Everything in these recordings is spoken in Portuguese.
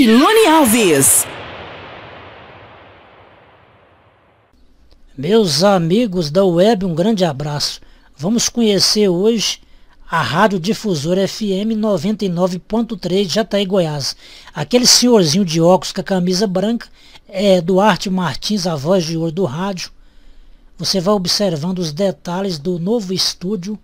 Tailone Alves. Meus amigos da web, um grande abraço. Vamos conhecer hoje a Rádio Difusora FM 99.3 Jataí, Goiás. Aquele senhorzinho de óculos com a camisa branca é Duarte Martins, a voz de ouro do rádio. Você vai observando os detalhes do novo estúdio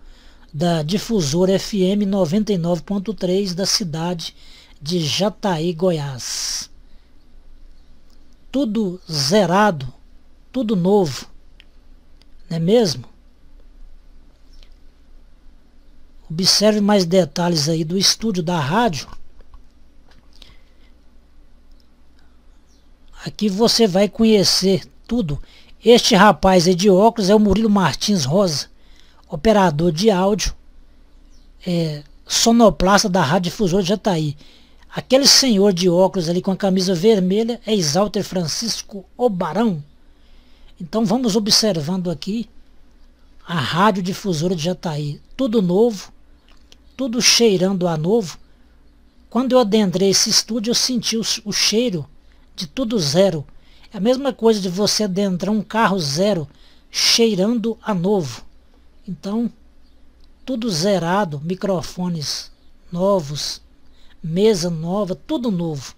da Difusora FM 99.3 da cidade de Jataí, Goiás. Tudo zerado, tudo novo, não é mesmo? Observe mais detalhes aí do estúdio da rádio. Aqui você vai conhecer tudo. Este rapaz aí é de óculos é o Murilo Martins Rosa, operador de áudio, é, sonoplasta da Rádio Difusora de Jataí. Aquele senhor de óculos ali com a camisa vermelha é Exalter Francisco o Barão. Então vamos observando aqui a radiodifusora de Jataí. Tudo novo, tudo cheirando a novo. Quando eu adentrei esse estúdio, eu senti o, o cheiro de tudo zero. É a mesma coisa de você adentrar um carro zero, cheirando a novo. Então, tudo zerado, microfones novos, mesa nova, tudo novo.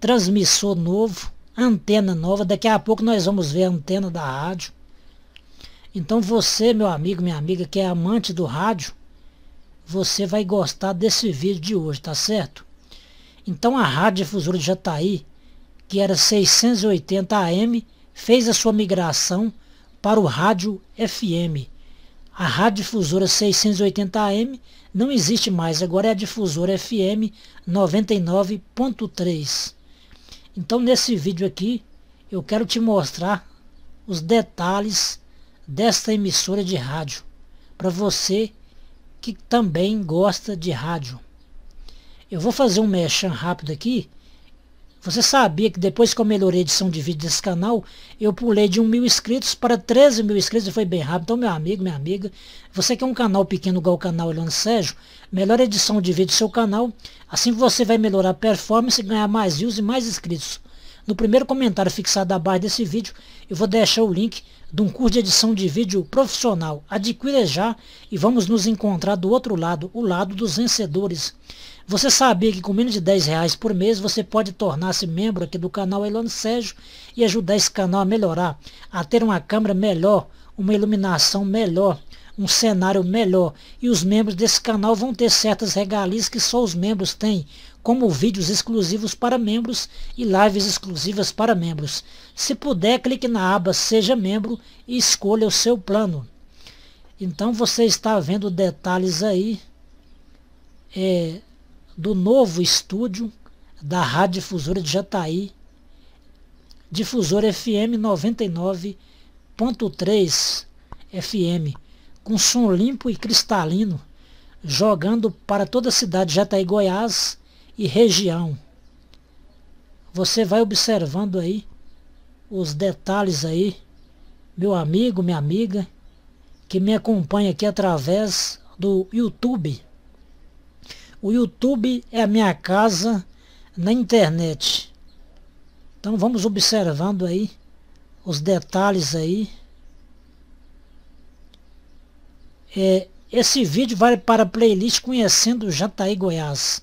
Transmissor novo, antena nova. Daqui a pouco nós vamos ver a antena da rádio. Então você, meu amigo, minha amiga, que é amante do rádio, você vai gostar desse vídeo de hoje, tá certo? Então a Rádio Difusora de Jataí, que era 680 AM, fez a sua migração para o rádio FM, a rádio difusora 680 AM não existe mais, agora é a difusora FM 99.3. Então nesse vídeo aqui eu quero te mostrar os detalhes desta emissora de rádio para você que também gosta de rádio. Eu vou fazer um mechan rápido aqui você sabia que depois que eu melhorei a edição de vídeo desse canal, eu pulei de 1 mil inscritos para 13 mil inscritos e foi bem rápido. Então, meu amigo, minha amiga, você que é um canal pequeno igual o canal Eliano Sérgio, melhor edição de vídeo do seu canal. Assim você vai melhorar a performance, e ganhar mais views e mais inscritos. No primeiro comentário fixado abaixo desse vídeo, eu vou deixar o link de um curso de edição de vídeo profissional. Adquira já e vamos nos encontrar do outro lado, o lado dos vencedores. Você sabia que com menos de 10 reais por mês você pode tornar-se membro aqui do canal Elano Sérgio e ajudar esse canal a melhorar, a ter uma câmera melhor, uma iluminação melhor, um cenário melhor. E os membros desse canal vão ter certas regalias que só os membros têm, como vídeos exclusivos para membros e lives exclusivas para membros. Se puder, clique na aba Seja Membro e escolha o seu plano. Então você está vendo detalhes aí. É, do novo estúdio da Rádio Difusora de Jataí, Difusora FM 99.3 FM, com som limpo e cristalino, jogando para toda a cidade de Jataí, Goiás e região. Você vai observando aí os detalhes aí, meu amigo, minha amiga, que me acompanha aqui através do YouTube. O YouTube é a minha casa na internet. Então vamos observando aí os detalhes aí. É, esse vídeo vai para a playlist Conhecendo Jataí Goiás.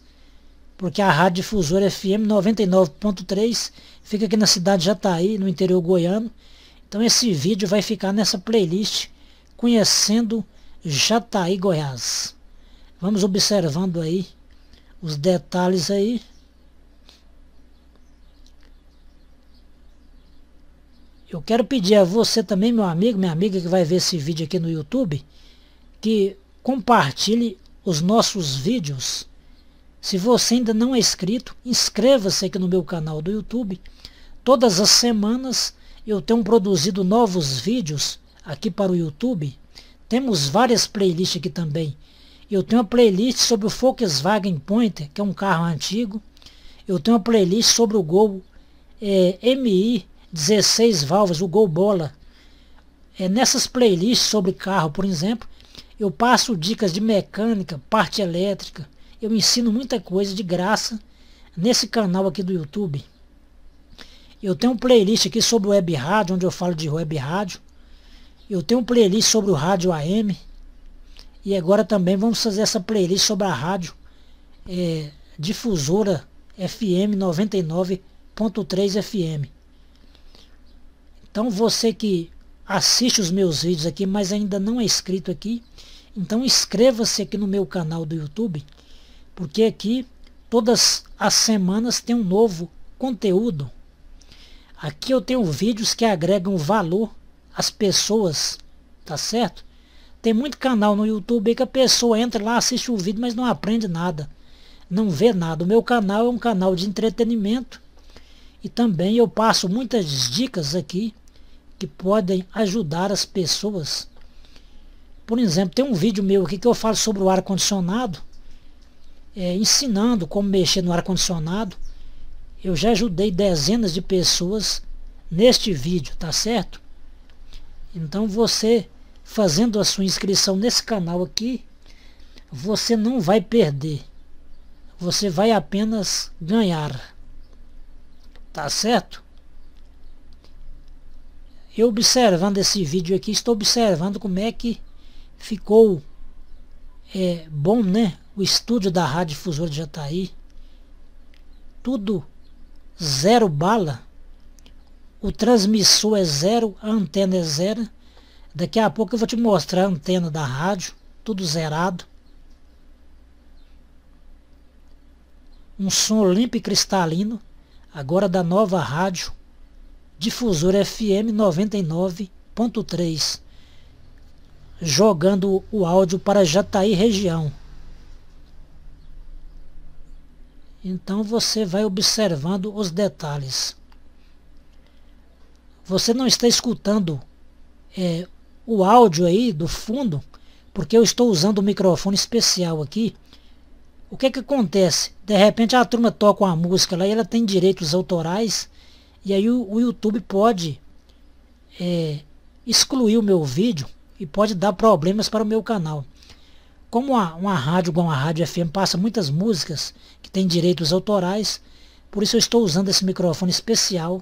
Porque a Rádio Difusora FM 99.3 fica aqui na cidade de Jataí, no interior goiano. Então esse vídeo vai ficar nessa playlist Conhecendo Jataí Goiás. Vamos observando aí os detalhes aí. Eu quero pedir a você também, meu amigo, minha amiga que vai ver esse vídeo aqui no YouTube, que compartilhe os nossos vídeos. Se você ainda não é inscrito, inscreva-se aqui no meu canal do YouTube. Todas as semanas eu tenho produzido novos vídeos aqui para o YouTube. Temos várias playlists aqui também eu tenho uma playlist sobre o Volkswagen Pointer, que é um carro antigo. Eu tenho uma playlist sobre o Gol é, MI 16 válvulas, o Gol Bola. É, nessas playlists sobre carro, por exemplo, eu passo dicas de mecânica, parte elétrica. Eu ensino muita coisa de graça nesse canal aqui do YouTube. Eu tenho um playlist aqui sobre o web rádio, onde eu falo de web rádio. Eu tenho um playlist sobre o rádio AM, e agora também vamos fazer essa playlist sobre a rádio é, difusora FM 99.3 FM. Então você que assiste os meus vídeos aqui, mas ainda não é inscrito aqui, então inscreva-se aqui no meu canal do YouTube, porque aqui todas as semanas tem um novo conteúdo. Aqui eu tenho vídeos que agregam valor às pessoas, tá certo? Tem muito canal no YouTube que a pessoa entra lá, assiste o vídeo, mas não aprende nada. Não vê nada. O meu canal é um canal de entretenimento. E também eu passo muitas dicas aqui que podem ajudar as pessoas. Por exemplo, tem um vídeo meu aqui que eu falo sobre o ar-condicionado, é, ensinando como mexer no ar-condicionado. Eu já ajudei dezenas de pessoas neste vídeo, tá certo? Então você fazendo a sua inscrição nesse canal aqui, você não vai perder. Você vai apenas ganhar. Tá certo? Eu observando esse vídeo aqui, estou observando como é que ficou é, bom, né? O estúdio da Rádio Difusora de Jataí. Tá Tudo zero bala. O transmissor é zero, a antena é zero Daqui a pouco eu vou te mostrar a antena da rádio, tudo zerado. Um som limpo e cristalino, agora da nova rádio, difusora FM 99.3, jogando o áudio para Jataí região. Então você vai observando os detalhes. Você não está escutando é, o áudio aí do fundo, porque eu estou usando um microfone especial aqui. O que que acontece? De repente a turma toca uma música lá e ela tem direitos autorais, e aí o, o YouTube pode é, excluir o meu vídeo e pode dar problemas para o meu canal. Como uma, uma rádio igual a Rádio FM passa muitas músicas que têm direitos autorais, por isso eu estou usando esse microfone especial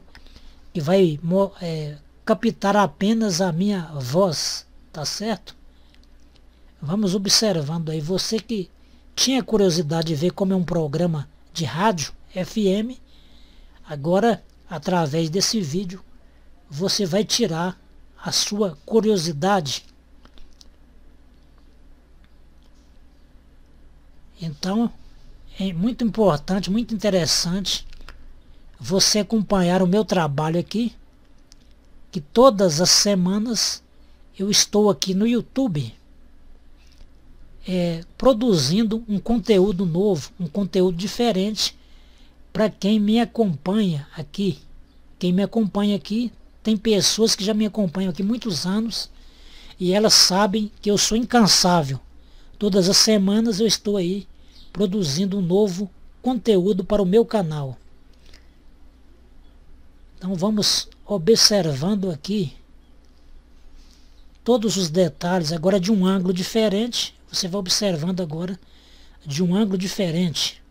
que vai é, captar apenas a minha voz, tá certo? Vamos observando aí, você que tinha curiosidade de ver como é um programa de rádio FM, agora através desse vídeo você vai tirar a sua curiosidade. Então, é muito importante, muito interessante você acompanhar o meu trabalho aqui que todas as semanas eu estou aqui no YouTube é, produzindo um conteúdo novo, um conteúdo diferente para quem me acompanha aqui. Quem me acompanha aqui tem pessoas que já me acompanham aqui muitos anos e elas sabem que eu sou incansável. Todas as semanas eu estou aí produzindo um novo conteúdo para o meu canal. Então vamos observando aqui todos os detalhes, agora de um ângulo diferente, você vai observando agora de um ângulo diferente.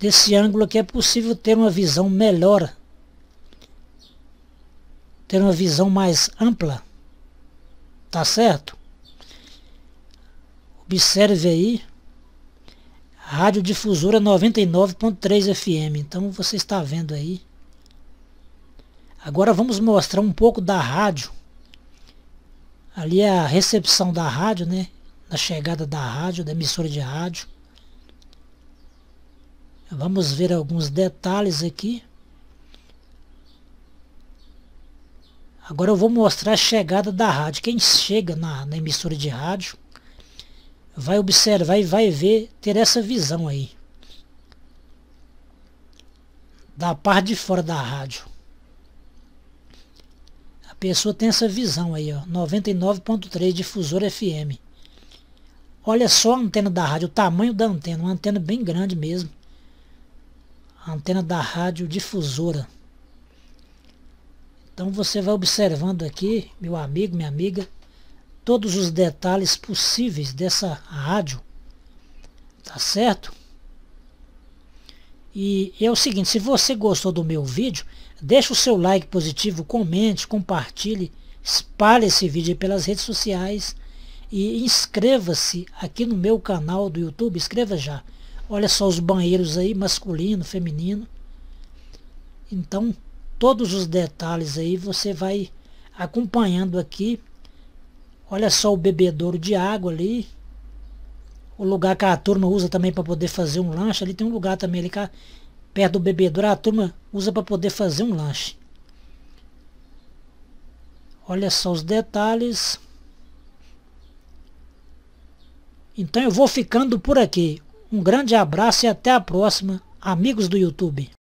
Desse ângulo aqui é possível ter uma visão melhor, ter uma visão mais ampla, tá certo? Observe aí Rádio Difusora 99.3 FM. Então você está vendo aí. Agora vamos mostrar um pouco da rádio. Ali é a recepção da rádio, né? Na chegada da rádio, da emissora de rádio. Vamos ver alguns detalhes aqui. Agora eu vou mostrar a chegada da rádio. Quem chega na, na emissora de rádio vai observar e vai ver, ter essa visão aí. Da parte de fora da rádio. A pessoa tem essa visão aí, ó. 99.3 difusor FM. Olha só a antena da rádio, o tamanho da antena, uma antena bem grande mesmo. A antena da rádio difusora. Então você vai observando aqui, meu amigo, minha amiga todos os detalhes possíveis dessa rádio. Tá certo? E é o seguinte, se você gostou do meu vídeo, deixa o seu like positivo, comente, compartilhe, espalhe esse vídeo pelas redes sociais e inscreva-se aqui no meu canal do YouTube, Inscreva já. Olha só os banheiros aí, masculino, feminino. Então, todos os detalhes aí você vai acompanhando aqui Olha só o bebedouro de água ali. O lugar que a turma usa também para poder fazer um lanche. Ali tem um lugar também ali cá, perto do bebedouro. A turma usa para poder fazer um lanche. Olha só os detalhes. Então eu vou ficando por aqui. Um grande abraço e até a próxima, amigos do YouTube.